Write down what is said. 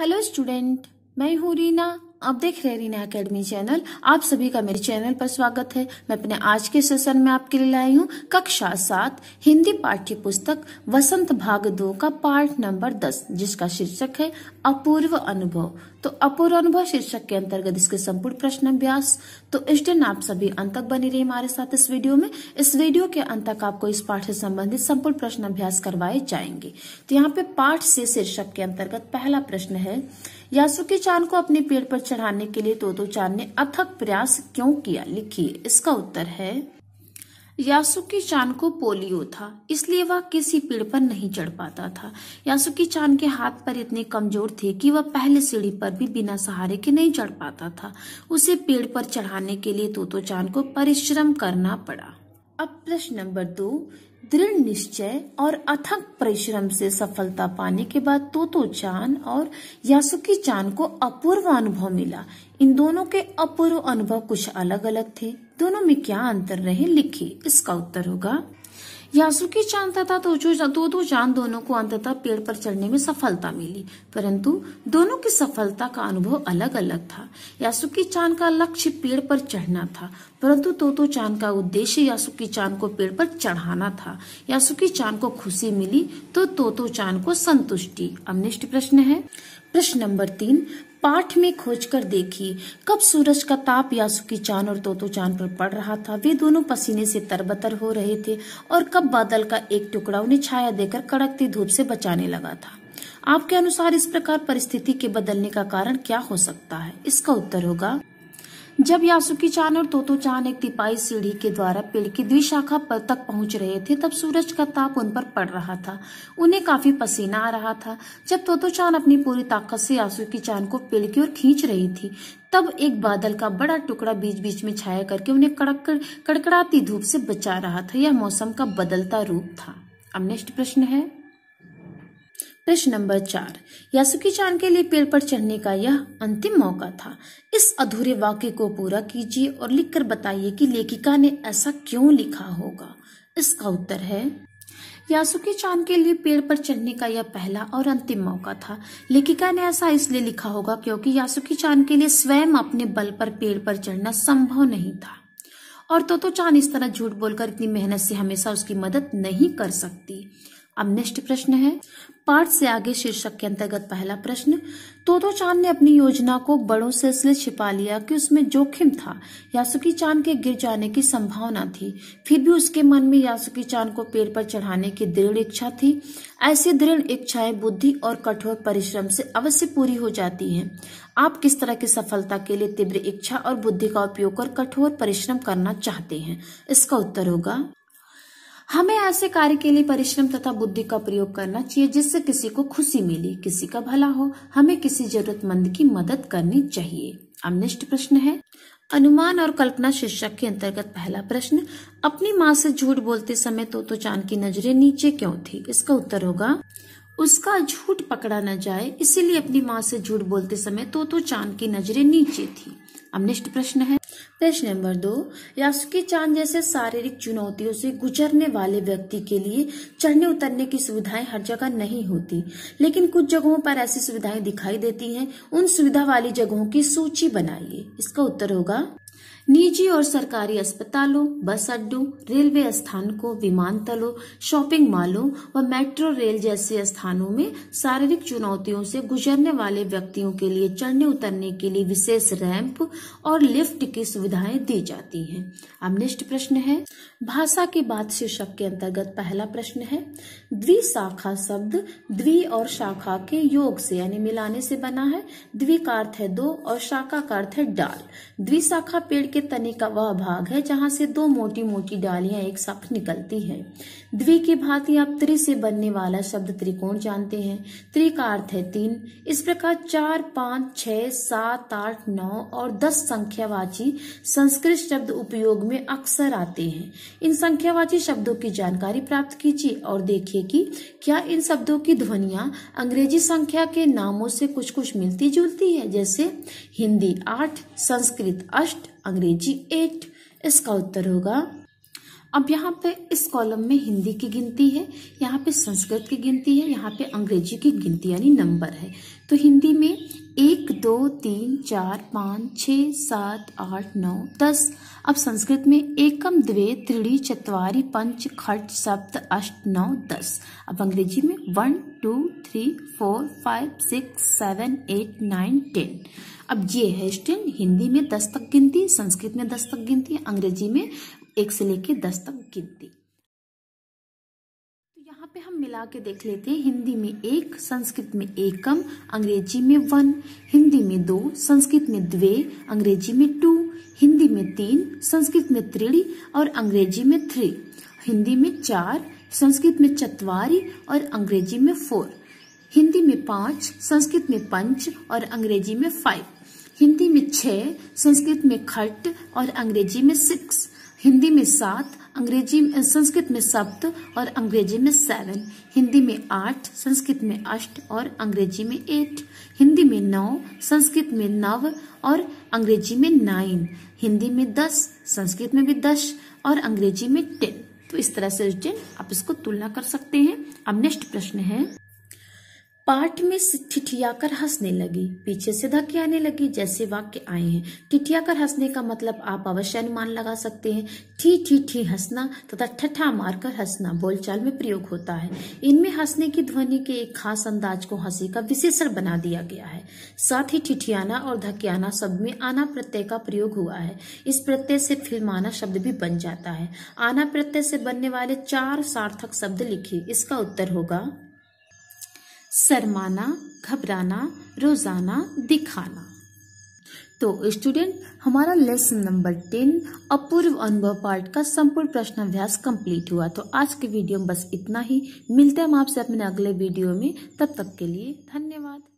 hello student मैं हूँ रीना आप देख रहे रीना अकेडमी चैनल आप सभी का मेरे चैनल पर स्वागत है मैं अपने आज के सेशन में आपके लिए लाई हूँ कक्षा सात हिंदी पाठ्य पुस्तक वसंत भाग दो का पार्ट नंबर दस जिसका शीर्षक है अपूर्व अनुभव तो अपूर्व अनुभव शीर्षक के अंतर्गत इसके संपूर्ण प्रश्न अभ्यास तो इस दिन आप सभी अंत तक बनी रही हमारे साथ इस वीडियो में इस वीडियो के अंत तक आपको इस पाठ से संबंधित संपूर्ण प्रश्न अभ्यास करवाए जाएंगे तो यहाँ पे पाठ से शीर्षक के अंतर्गत पहला प्रश्न है यासुकी चांद को अपने पेड़ पर चढ़ाने के लिए तो, तो चांद ने अथक प्रयास क्यों किया लिखिए इसका उत्तर है यासुकी चांद को पोलियो था इसलिए वह किसी पेड़ पर नहीं चढ़ पाता था यासुकी चांद के हाथ पर इतने कमजोर थे कि वह पहले सीढ़ी पर भी बिना सहारे के नहीं चढ़ पाता था उसे पेड़ पर चढ़ाने के लिए तोतो चांद को परिश्रम करना पड़ा अब प्रश्न नंबर दो दृढ़ निश्चय और अथक परिश्रम से सफलता पाने के बाद तोतो चान और यासुकी चान को अपूर्व अनुभव मिला इन दोनों के अपूर्व अनुभव कुछ अलग अलग थे दोनों में क्या अंतर रहे लिखे इसका उत्तर होगा यासुकी जानता था तो जो दो दो जान दोनों को अंततः पेड़ पर चढ़ने में सफलता मिली परंतु दोनों की सफलता का अनुभव अलग अलग था यासुकी चांद का लक्ष्य पेड़ पर चढ़ना था परंतु तो चांद का उद्देश्य यासुकी चांद को पेड़ पर चढ़ाना था यासुकी चांद को खुशी मिली तो तोतो चांद को संतुष्टि अब प्रश्न है प्रश्न नंबर तीन पाठ में खोज कर देखी कब सूरज का ताप यासुकी चांद और तोतो चांद पर पड़ रहा था वे दोनों पसीने से तरबतर हो रहे थे और कब बादल का एक टुकड़ा उन्हें छाया देकर कड़कती धूप से बचाने लगा था आपके अनुसार इस प्रकार परिस्थिति के बदलने का कारण क्या हो सकता है इसका उत्तर होगा जब यासुकी चांद और तोतो चांद एक तिपाही सीढ़ी के द्वारा पेड़ की द्विशाखा पर तक पहुंच रहे थे तब सूरज का ताप उन पर पड़ रहा था उन्हें काफी पसीना आ रहा था जब तोतो चांद अपनी पूरी ताकत से यासुकी चांद को पेड़ की ओर खींच रही थी तब एक बादल का बड़ा टुकड़ा बीच बीच में छाया करके उन्हें कड़क कड़कड़ाती धूप से बचा रहा था यह मौसम का बदलता रूप था अब नेक्स्ट प्रश्न है प्रश्न नंबर चार यासुकी चांद के लिए पेड़ पर चढ़ने का यह अंतिम मौका था इस अधूरे वाक्य को पूरा कीजिए और लिखकर बताइए कि लेखिका ने ऐसा क्यों लिखा होगा इसका उत्तर है यासुकी चांद के लिए पेड़ पर चढ़ने का यह पहला और अंतिम मौका था लेखिका ने ऐसा इसलिए लिखा होगा क्योंकि यासुकी चांद के लिए स्वयं अपने बल पर पेड़ पर चढ़ना संभव नहीं था और तो, तो चांद इस तरह झूठ बोलकर इतनी मेहनत से हमेशा उसकी मदद नहीं कर सकती अब नेक्स्ट प्रश्न है पाठ से आगे शीर्षक के अंतर्गत पहला प्रश्न तो दो चांद ने अपनी योजना को बड़ों से इसलिए छिपा लिया कि उसमें जोखिम था यासुकी चांद के गिर जाने की संभावना थी फिर भी उसके मन में यासुकी चांद को पेड़ पर चढ़ाने की दृढ़ इच्छा थी ऐसी दृढ़ इच्छाएं बुद्धि और कठोर परिश्रम से अवश्य पूरी हो जाती है आप किस तरह की सफलता के लिए तीव्र इच्छा और बुद्धि का उपयोग कर कठोर परिश्रम करना चाहते हैं इसका उत्तर होगा हमें ऐसे कार्य के लिए परिश्रम तथा बुद्धि का प्रयोग करना चाहिए जिससे किसी को खुशी मिले किसी का भला हो हमें किसी जरूरतमंद की मदद करनी चाहिए अब नेक्स्ट प्रश्न है अनुमान और कल्पना शीर्षक के अंतर्गत पहला प्रश्न अपनी माँ से झूठ बोलते समय तो, तो चांद की नजरे नीचे क्यों थी इसका उत्तर होगा उसका झूठ पकड़ा न जाए इसीलिए अपनी माँ से झूठ बोलते समय तो, तो चांद की नजरे नीचे थी अब नेक्स्ट प्रश्न है प्रश्न नंबर दो यासुकी चांद जैसे शारीरिक चुनौतियों से गुजरने वाले व्यक्ति के लिए चढ़ने उतरने की सुविधाएं हर जगह नहीं होती लेकिन कुछ जगहों पर ऐसी सुविधाएं दिखाई देती हैं उन सुविधा वाली जगहों की सूची बनाइए इसका उत्तर होगा निजी और सरकारी अस्पतालों बस अड्डों रेलवे स्थानकों विमानतलों शॉपिंग मॉलों व मेट्रो रेल जैसे स्थानों में शारीरिक चुनौतियों से गुजरने वाले व्यक्तियों के लिए चढ़ने उतरने के लिए विशेष रैंप और लिफ्ट की सुविधाएं दी जाती हैं अब नेक्स्ट प्रश्न है भाषा के बाद शीर्षक के अंतर्गत पहला प्रश्न है द्विशाखा शब्द द्वि और शाखा के योग से यानी मिलाने से बना है द्वि का अर्थ है दो और शाखा का अर्थ है डाल द्विशाखा पेड़ के तने का वह भाग है जहां से दो मोटी मोटी डालियां एक साथ निकलती हैं द्वि की भांति आप त्रि से बनने वाला शब्द त्रिकोण जानते हैं त्रि का अर्थ है तीन इस प्रकार चार पांच छह सात आठ नौ और दस संख्यावाची संस्कृत शब्द उपयोग में अक्सर आते हैं इन संख्यावाची शब्दों की जानकारी प्राप्त कीजिए और देखिए कि क्या इन शब्दों की ध्वनिया अंग्रेजी संख्या के नामों से कुछ कुछ मिलती जुलती है जैसे हिंदी आठ संस्कृत अष्ट अंग्रेजी एट इसका उत्तर होगा अब यहाँ पे इस कॉलम में हिंदी की गिनती है यहाँ पे संस्कृत की गिनती है यहाँ पे अंग्रेजी की गिनती यानी नंबर है तो हिंदी में एक दो तीन चार पाँच छ सात आठ नौ दस अब संस्कृत में एकम द्वे त्रिड़ी चतवारी पंच खट सप्त अष्ट नौ दस अब अंग्रेजी में one two three four five six seven eight nine ten अब ये है स्टेन हिंदी में दस तक गिनती संस्कृत में दस तक गिनती अंग्रेजी में एक से लेके दस तक गिनती पे हम मिला के देख लेते हैं हिंदी में एक संस्कृत में एकम अंग्रेजी में वन हिंदी में दो संस्कृत में द्वे अंग्रेजी में टू हिंदी में तीन संस्कृत में त्रिड़ी और अंग्रेजी में थ्री हिंदी में चार संस्कृत में चतवारी और अंग्रेजी में फोर हिंदी में पांच संस्कृत में पंच और अंग्रेजी में फाइव हिंदी में छ संस्कृत में खट और अंग्रेजी में सिक्स हिंदी में सात अंग्रेजी में संस्कृत में सप्त और अंग्रेजी में सेवन हिंदी में आठ संस्कृत में अष्ट और अंग्रेजी में एट हिंदी में नौ संस्कृत में नव और अंग्रेजी में नाइन हिंदी में दस संस्कृत में भी दस और अंग्रेजी में टेन तो इस तरह से आप इसको तुलना कर सकते हैं अब नेक्स्ट प्रश्न है पार्ट में ठिठियाकर हंसने लगी पीछे से धक्के आने लगी जैसे वाक्य आए हैं ठिठियाकर हंसने का मतलब आप अवश्य अनुमान लगा सकते हैं ठी ठी ठी हंसना तथा ठठा मारकर हंसना बोलचाल में प्रयोग होता है इनमें हंसने की ध्वनि के एक खास अंदाज को हंसी का विशेषण बना दिया गया है साथ ही ठिठियाना और धक्याना शब्द में आना प्रत्यय का प्रयोग हुआ है इस प्रत्यय से फिल्माना शब्द भी बन जाता है आना प्रत्यय से बनने वाले चार सार्थक शब्द लिखे इसका उत्तर होगा शर्माना घबराना रोजाना दिखाना तो स्टूडेंट हमारा लेसन नंबर टेन अपूर्व अनुभव पार्ट का संपूर्ण प्रश्न अभ्यास कंप्लीट हुआ तो आज के वीडियो में बस इतना ही मिलते हैं हम आपसे अपने अगले वीडियो में तब तक के लिए धन्यवाद